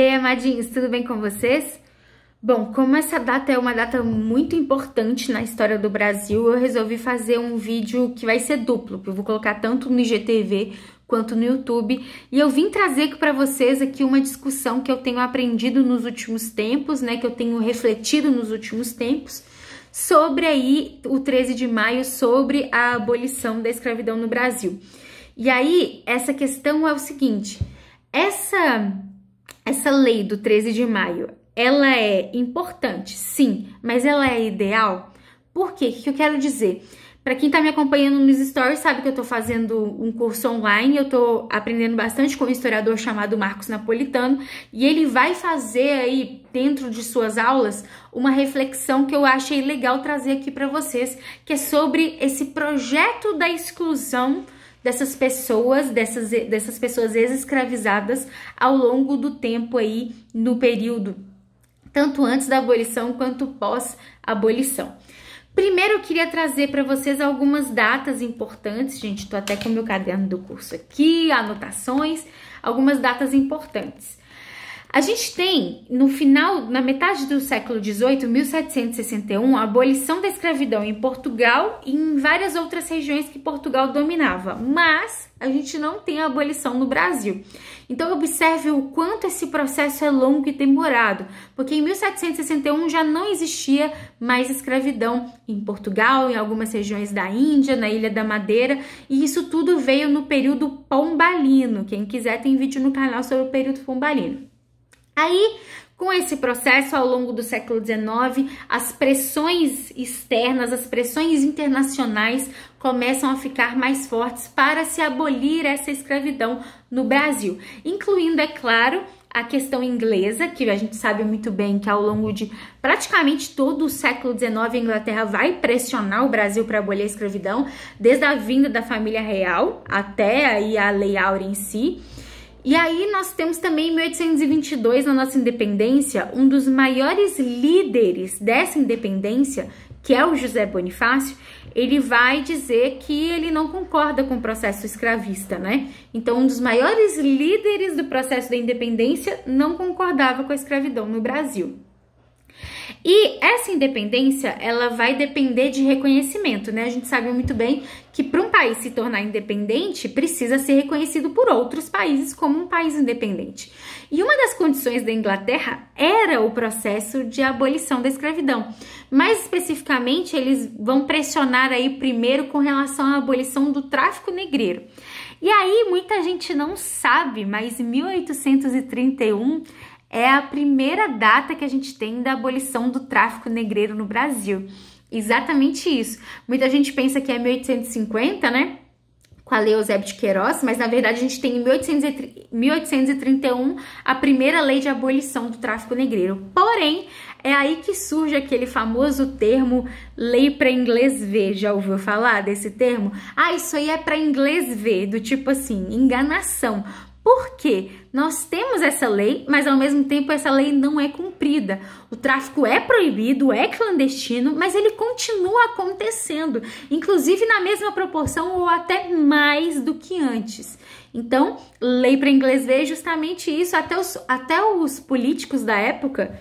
E aí, amadinhos, tudo bem com vocês? Bom, como essa data é uma data muito importante na história do Brasil, eu resolvi fazer um vídeo que vai ser duplo, que eu vou colocar tanto no IGTV quanto no YouTube, e eu vim trazer aqui para vocês aqui uma discussão que eu tenho aprendido nos últimos tempos, né, que eu tenho refletido nos últimos tempos, sobre aí o 13 de maio, sobre a abolição da escravidão no Brasil. E aí, essa questão é o seguinte, essa essa lei do 13 de maio, ela é importante, sim, mas ela é ideal? Por quê? O que eu quero dizer? Para quem está me acompanhando nos stories, sabe que eu estou fazendo um curso online, eu estou aprendendo bastante com um historiador chamado Marcos Napolitano, e ele vai fazer aí, dentro de suas aulas, uma reflexão que eu achei legal trazer aqui para vocês, que é sobre esse projeto da exclusão dessas pessoas, dessas, dessas pessoas ex-escravizadas ao longo do tempo aí no período tanto antes da abolição quanto pós-abolição. Primeiro eu queria trazer para vocês algumas datas importantes, gente, tô até com meu caderno do curso aqui, anotações, algumas datas importantes. A gente tem, no final, na metade do século XVIII, 1761, a abolição da escravidão em Portugal e em várias outras regiões que Portugal dominava, mas a gente não tem a abolição no Brasil. Então, observe o quanto esse processo é longo e demorado, porque em 1761 já não existia mais escravidão em Portugal, em algumas regiões da Índia, na Ilha da Madeira, e isso tudo veio no período pombalino. Quem quiser tem vídeo no canal sobre o período pombalino. Aí, com esse processo, ao longo do século XIX, as pressões externas, as pressões internacionais começam a ficar mais fortes para se abolir essa escravidão no Brasil, incluindo, é claro, a questão inglesa, que a gente sabe muito bem que ao longo de praticamente todo o século XIX, a Inglaterra vai pressionar o Brasil para abolir a escravidão, desde a vinda da família real até aí a Lei Áurea em si. E aí nós temos também em 1822, na nossa independência, um dos maiores líderes dessa independência, que é o José Bonifácio, ele vai dizer que ele não concorda com o processo escravista, né? Então, um dos maiores líderes do processo da independência não concordava com a escravidão no Brasil. E essa independência, ela vai depender de reconhecimento, né? A gente sabe muito bem que para um país se tornar independente, precisa ser reconhecido por outros países como um país independente. E uma das condições da Inglaterra era o processo de abolição da escravidão. Mais especificamente, eles vão pressionar aí primeiro com relação à abolição do tráfico negreiro. E aí, muita gente não sabe, mas em 1831 é a primeira data que a gente tem da abolição do tráfico negreiro no Brasil. Exatamente isso. Muita gente pensa que é 1850, né? Com a Lei Eusébio de Queiroz, mas na verdade a gente tem em 1831 a primeira lei de abolição do tráfico negreiro. Porém, é aí que surge aquele famoso termo lei para inglês ver. Já ouviu falar desse termo? Ah, isso aí é para inglês ver, do tipo assim, enganação. Por quê? Nós temos essa lei, mas ao mesmo tempo essa lei não é cumprida. O tráfico é proibido, é clandestino, mas ele continua acontecendo, inclusive na mesma proporção ou até mais do que antes. Então, lei para inglês ver justamente isso. Até os, até os políticos da época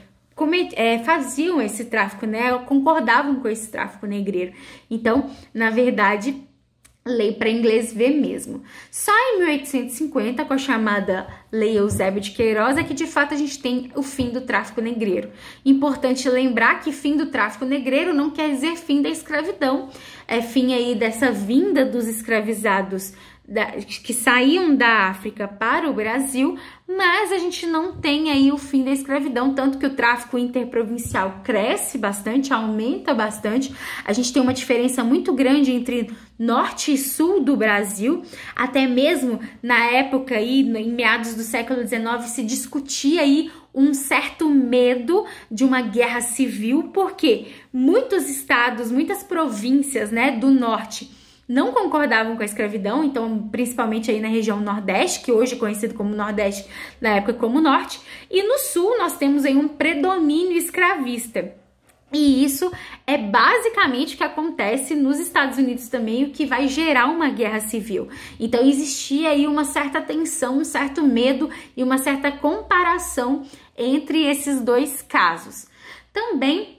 é, faziam esse tráfico, né? Concordavam com esse tráfico negreiro. Então, na verdade, lei para inglês ver mesmo. Só em 1850, com a chamada Lei Eusébio de Queiroz, é que de fato a gente tem o fim do tráfico negreiro. Importante lembrar que fim do tráfico negreiro não quer dizer fim da escravidão, é fim aí dessa vinda dos escravizados da, que saíam da África para o Brasil, mas a gente não tem aí o fim da escravidão, tanto que o tráfico interprovincial cresce bastante, aumenta bastante. A gente tem uma diferença muito grande entre norte e sul do Brasil, até mesmo na época aí, em meados do século XIX, se discutia aí um certo medo de uma guerra civil, porque muitos estados, muitas províncias, né, do norte não concordavam com a escravidão, então principalmente aí na região Nordeste, que hoje é conhecido como Nordeste, na época como Norte, e no Sul nós temos aí um predomínio escravista. E isso é basicamente o que acontece nos Estados Unidos também, o que vai gerar uma guerra civil. Então existia aí uma certa tensão, um certo medo e uma certa comparação entre esses dois casos. Também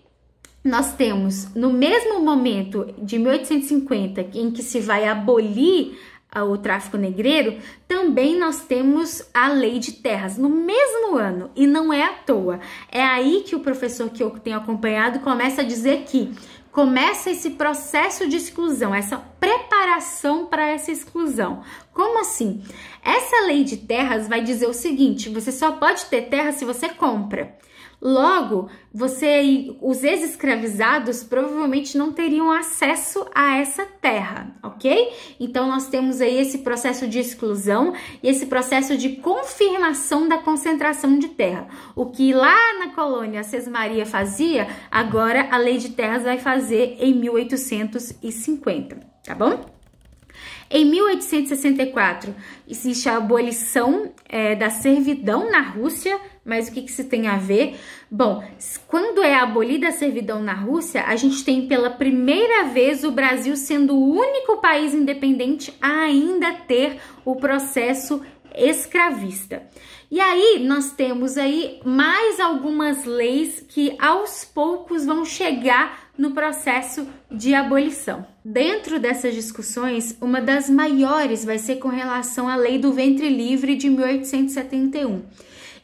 nós temos no mesmo momento de 1850 em que se vai abolir ah, o tráfico negreiro, também nós temos a lei de terras no mesmo ano e não é à toa. É aí que o professor que eu tenho acompanhado começa a dizer que começa esse processo de exclusão, essa preparação para essa exclusão. Como assim? Essa lei de terras vai dizer o seguinte: você só pode ter terra se você compra. Logo, você e os ex-escravizados provavelmente não teriam acesso a essa terra, ok? Então nós temos aí esse processo de exclusão e esse processo de confirmação da concentração de terra. O que lá na colônia Cesmaria fazia, agora a Lei de Terras vai fazer em 1850, tá bom? Em 1864, existe a abolição é, da servidão na Rússia, mas o que, que isso tem a ver? Bom, quando é abolida a servidão na Rússia, a gente tem pela primeira vez o Brasil sendo o único país independente a ainda ter o processo escravista. E aí nós temos aí mais algumas leis que aos poucos vão chegar no processo de abolição. Dentro dessas discussões, uma das maiores vai ser com relação à Lei do Ventre Livre de 1871.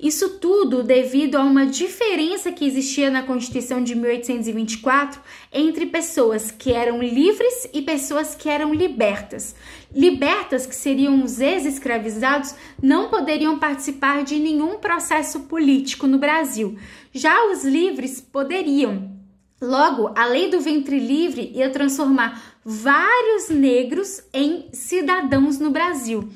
Isso tudo devido a uma diferença que existia na Constituição de 1824 entre pessoas que eram livres e pessoas que eram libertas. Libertas, que seriam os ex-escravizados, não poderiam participar de nenhum processo político no Brasil. Já os livres poderiam. Logo, a lei do ventre livre ia transformar vários negros em cidadãos no Brasil.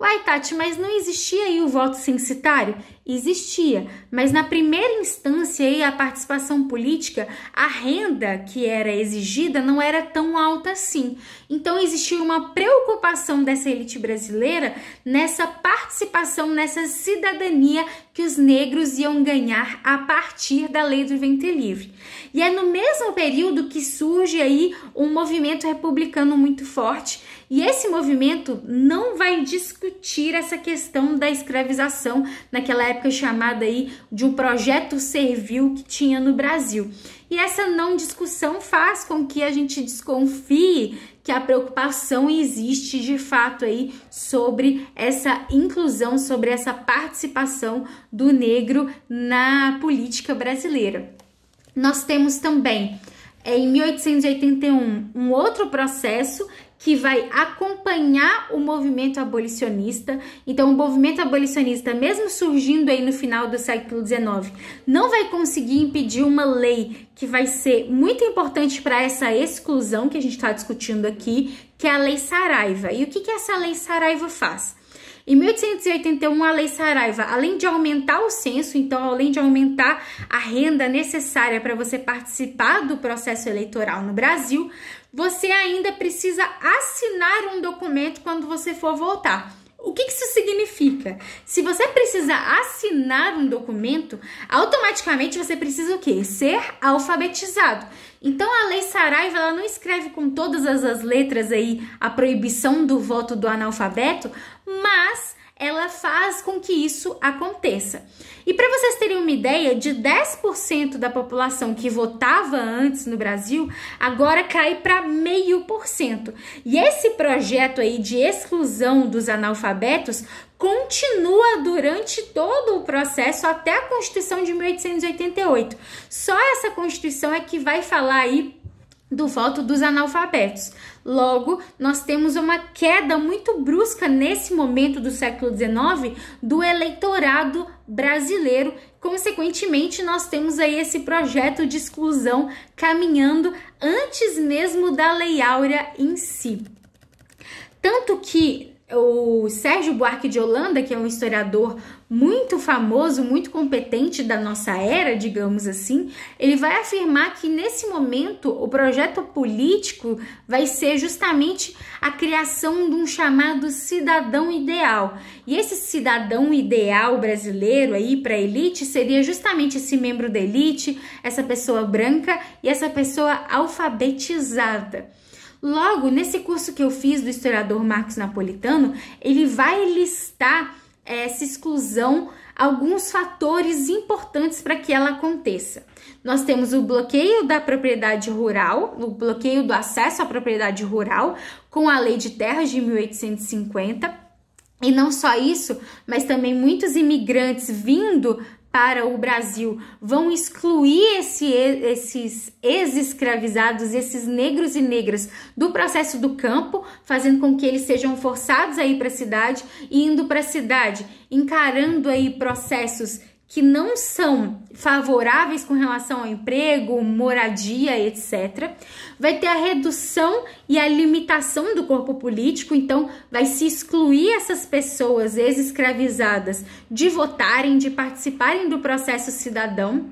Uai, Tati, mas não existia aí o voto censitário? existia, mas na primeira instância a participação política, a renda que era exigida não era tão alta assim. Então existia uma preocupação dessa elite brasileira nessa participação, nessa cidadania que os negros iam ganhar a partir da lei do ventre livre. E é no mesmo período que surge aí um movimento republicano muito forte e esse movimento não vai discutir essa questão da escravização, naquela época chamada aí de um projeto servil que tinha no Brasil. E essa não discussão faz com que a gente desconfie que a preocupação existe de fato aí sobre essa inclusão, sobre essa participação do negro na política brasileira. Nós temos também é, em 1881, um outro processo que vai acompanhar o movimento abolicionista. Então, o movimento abolicionista, mesmo surgindo aí no final do século XIX, não vai conseguir impedir uma lei que vai ser muito importante para essa exclusão que a gente está discutindo aqui, que é a Lei Saraiva. E o que, que essa Lei Saraiva faz? Em 1881, a Lei Saraiva, além de aumentar o censo, então, além de aumentar a renda necessária para você participar do processo eleitoral no Brasil, você ainda precisa assinar um documento quando você for votar. O que isso significa? Se você precisa assinar um documento, automaticamente você precisa o quê? Ser alfabetizado. Então a lei Saraiva ela não escreve com todas as letras aí a proibição do voto do analfabeto, mas ela faz com que isso aconteça. E para vocês terem uma ideia, de 10% da população que votava antes no Brasil, agora cai para meio por cento. E esse projeto aí de exclusão dos analfabetos continua durante todo o processo até a Constituição de 1888. Só essa Constituição é que vai falar aí do voto dos analfabetos. Logo, nós temos uma queda muito brusca nesse momento do século XIX do eleitorado brasileiro. Consequentemente, nós temos aí esse projeto de exclusão caminhando antes mesmo da Lei Áurea em si. Tanto que o Sérgio Buarque de Holanda, que é um historiador muito famoso, muito competente da nossa era, digamos assim, ele vai afirmar que nesse momento o projeto político vai ser justamente a criação de um chamado cidadão ideal. E esse cidadão ideal brasileiro aí para a elite seria justamente esse membro da elite, essa pessoa branca e essa pessoa alfabetizada. Logo, nesse curso que eu fiz do historiador Marcos Napolitano, ele vai listar essa exclusão alguns fatores importantes para que ela aconteça. Nós temos o bloqueio da propriedade rural, o bloqueio do acesso à propriedade rural com a Lei de Terras de 1850. E não só isso, mas também muitos imigrantes vindo para o Brasil, vão excluir esse, esses ex-escravizados, esses negros e negras do processo do campo, fazendo com que eles sejam forçados a ir para a cidade e indo para a cidade, encarando aí processos que não são favoráveis com relação ao emprego, moradia, etc. Vai ter a redução e a limitação do corpo político, então vai se excluir essas pessoas ex-escravizadas de votarem, de participarem do processo cidadão.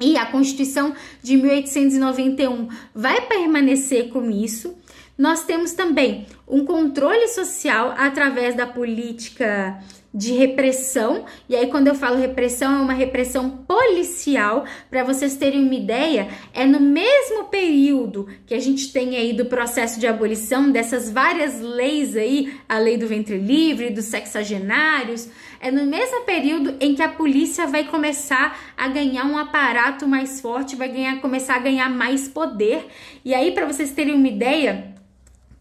E a Constituição de 1891 vai permanecer com isso. Nós temos também um controle social através da política de repressão. E aí, quando eu falo repressão, é uma repressão policial. Para vocês terem uma ideia, é no mesmo período que a gente tem aí do processo de abolição dessas várias leis aí, a lei do ventre livre, dos sexagenários, é no mesmo período em que a polícia vai começar a ganhar um aparato mais forte, vai ganhar, começar a ganhar mais poder. E aí, para vocês terem uma ideia,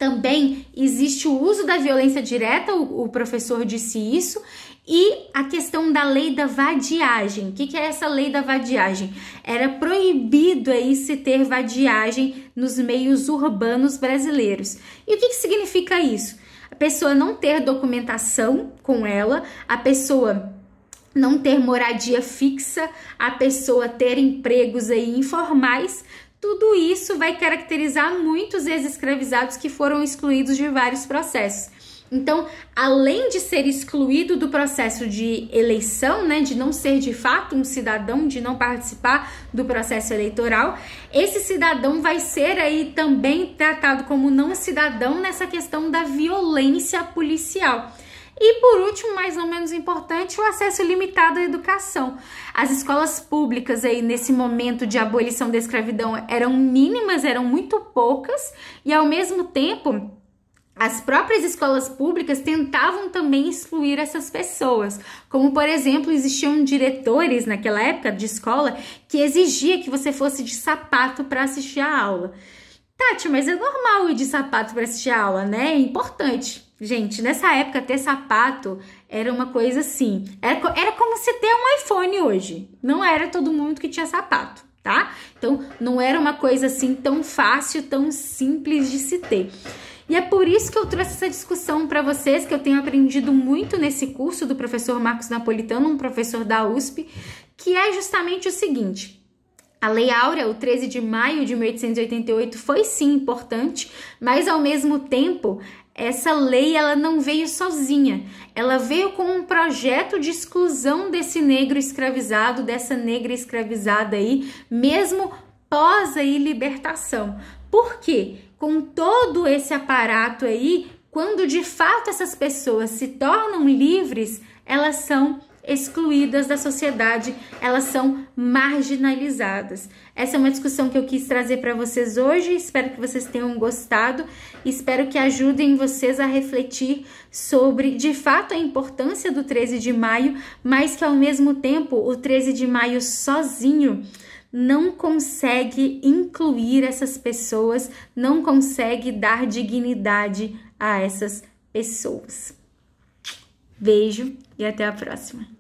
também existe o uso da violência direta, o, o professor disse isso, e a questão da lei da vadiagem. O que, que, é essa lei da vadiagem? Era proibido aí se ter vadiagem nos meios urbanos brasileiros. E o que, que significa isso? A pessoa não ter documentação com ela, a pessoa não ter moradia fixa, a pessoa ter empregos aí informais, tudo isso vai caracterizar muitos ex-escravizados que foram excluídos de vários processos. Então, além de ser excluído do processo de eleição, né, de não ser de fato um cidadão, de não participar do processo eleitoral, esse cidadão vai ser aí também tratado como não cidadão nessa questão da violência policial. E por último, mais ou menos importante, o acesso limitado à educação. As escolas públicas aí nesse momento de abolição da escravidão eram mínimas, eram muito poucas e ao mesmo tempo as próprias escolas públicas tentavam também excluir essas pessoas, como por exemplo, existiam diretores naquela época de escola que exigia que você fosse de sapato para assistir a aula. Tati, mas é normal ir de sapato para assistir aula, né? É importante. Gente, nessa época ter sapato era uma coisa assim. Era, era como se ter um iPhone hoje. Não era todo mundo que tinha sapato, tá? Então não era uma coisa assim tão fácil, tão simples de se ter. E é por isso que eu trouxe essa discussão para vocês, que eu tenho aprendido muito nesse curso do professor Marcos Napolitano, um professor da USP, que é justamente o seguinte: a Lei Áurea, o 13 de maio de 1888, foi sim importante, mas ao mesmo tempo, essa lei ela não veio sozinha. Ela veio com um projeto de exclusão desse negro escravizado, dessa negra escravizada aí, mesmo pós aí libertação. Por quê? Com todo esse aparato aí, quando de fato essas pessoas se tornam livres, elas são excluídas da sociedade, elas são marginalizadas. Essa é uma discussão que eu quis trazer para vocês hoje. Espero que vocês tenham gostado. Espero que ajudem vocês a refletir sobre, de fato, a importância do 13 de maio, mas que ao mesmo tempo o 13 de maio sozinho não consegue incluir essas pessoas, não consegue dar dignidade a essas pessoas. Beijo e até a próxima!